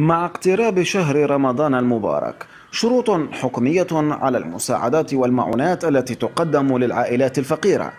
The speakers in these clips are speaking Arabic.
مع اقتراب شهر رمضان المبارك شروط حكمية على المساعدات والمعونات التي تقدم للعائلات الفقيرة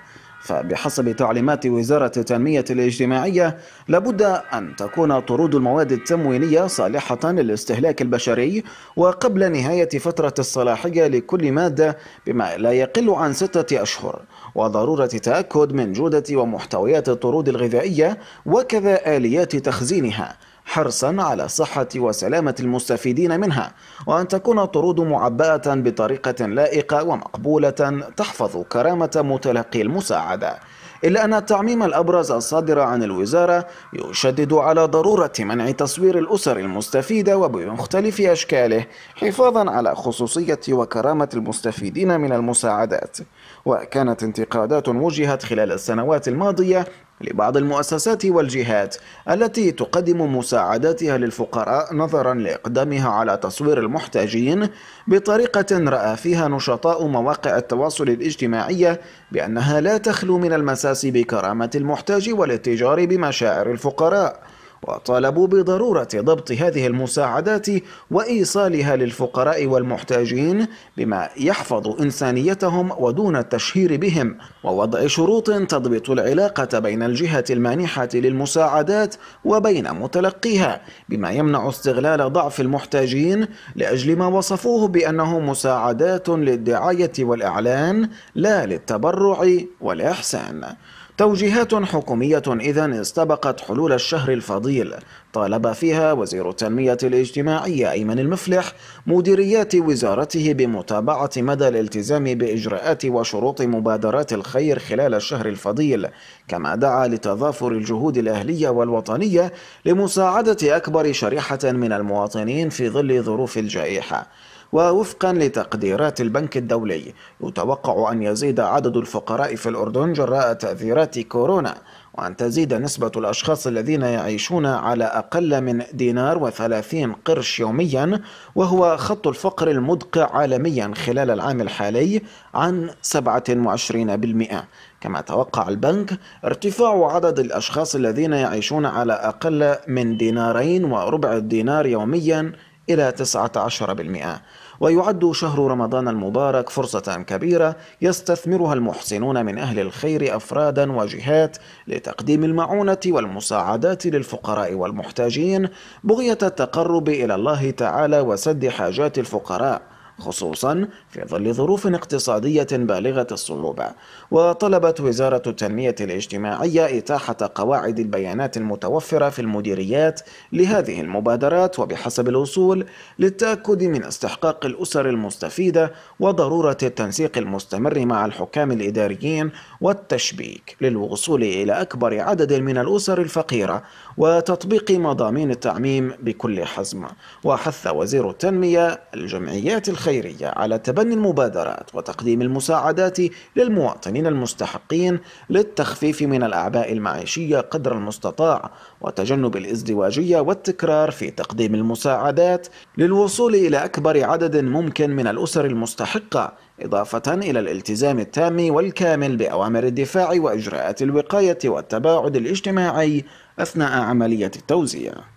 فبحسب تعليمات وزارة التنمية الاجتماعية لابد أن تكون طرود المواد التموينية صالحة للاستهلاك البشري وقبل نهاية فترة الصلاحية لكل مادة بما لا يقل عن ستة أشهر وضرورة تأكد من جودة ومحتويات الطرود الغذائية وكذا آليات تخزينها حرصا على صحة وسلامة المستفيدين منها وأن تكون الطرود معبأة بطريقة لائقة ومقبولة تحفظ كرامة متلقي المساعدة إلا أن التعميم الأبرز الصادر عن الوزارة يشدد على ضرورة منع تصوير الأسر المستفيدة وبمختلف أشكاله حفاظا على خصوصية وكرامة المستفيدين من المساعدات وكانت انتقادات وجهت خلال السنوات الماضية لبعض المؤسسات والجهات التي تقدم مساعداتها للفقراء نظرا لإقدامها على تصوير المحتاجين بطريقة رأى فيها نشطاء مواقع التواصل الاجتماعي بأنها لا تخلو من المساس بكرامة المحتاج والاتجار بمشاعر الفقراء وطالبوا بضرورة ضبط هذه المساعدات وإيصالها للفقراء والمحتاجين بما يحفظ إنسانيتهم ودون التشهير بهم ووضع شروط تضبط العلاقة بين الجهة المانحة للمساعدات وبين متلقيها بما يمنع استغلال ضعف المحتاجين لأجل ما وصفوه بأنه مساعدات للدعاية والإعلان لا للتبرع والإحسان توجيهات حكومية إذا استبقت حلول الشهر الفضيل طالب فيها وزير التنمية الاجتماعية أيمن المفلح مديريات وزارته بمتابعة مدى الالتزام بإجراءات وشروط مبادرات الخير خلال الشهر الفضيل كما دعا لتضافر الجهود الأهلية والوطنية لمساعدة أكبر شريحة من المواطنين في ظل ظروف الجائحة ووفقا لتقديرات البنك الدولي يتوقع أن يزيد عدد الفقراء في الأردن جراء تأثيرات كورونا وأن تزيد نسبة الأشخاص الذين يعيشون على أقل من دينار وثلاثين قرش يوميا وهو خط الفقر المدقع عالميا خلال العام الحالي عن 27% كما توقع البنك ارتفاع عدد الأشخاص الذين يعيشون على أقل من دينارين وربع الدينار يوميا إلى 19% ويعد شهر رمضان المبارك فرصة كبيرة يستثمرها المحسنون من أهل الخير أفرادا وجهات لتقديم المعونة والمساعدات للفقراء والمحتاجين بغية التقرب إلى الله تعالى وسد حاجات الفقراء خصوصا في ظل ظروف اقتصادية بالغة الصعوبة وطلبت وزارة التنمية الاجتماعية إتاحة قواعد البيانات المتوفرة في المديريات لهذه المبادرات وبحسب الوصول للتأكد من استحقاق الأسر المستفيدة وضرورة التنسيق المستمر مع الحكام الإداريين والتشبيك للوصول إلى أكبر عدد من الأسر الفقيرة وتطبيق مضامين التعميم بكل حزم وحث وزير التنمية الجمعيات الخيرية الخيرية على تبني المبادرات وتقديم المساعدات للمواطنين المستحقين للتخفيف من الأعباء المعيشية قدر المستطاع وتجنب الازدواجية والتكرار في تقديم المساعدات للوصول إلى أكبر عدد ممكن من الأسر المستحقة إضافة إلى الالتزام التام والكامل بأوامر الدفاع وإجراءات الوقاية والتباعد الاجتماعي أثناء عملية التوزيع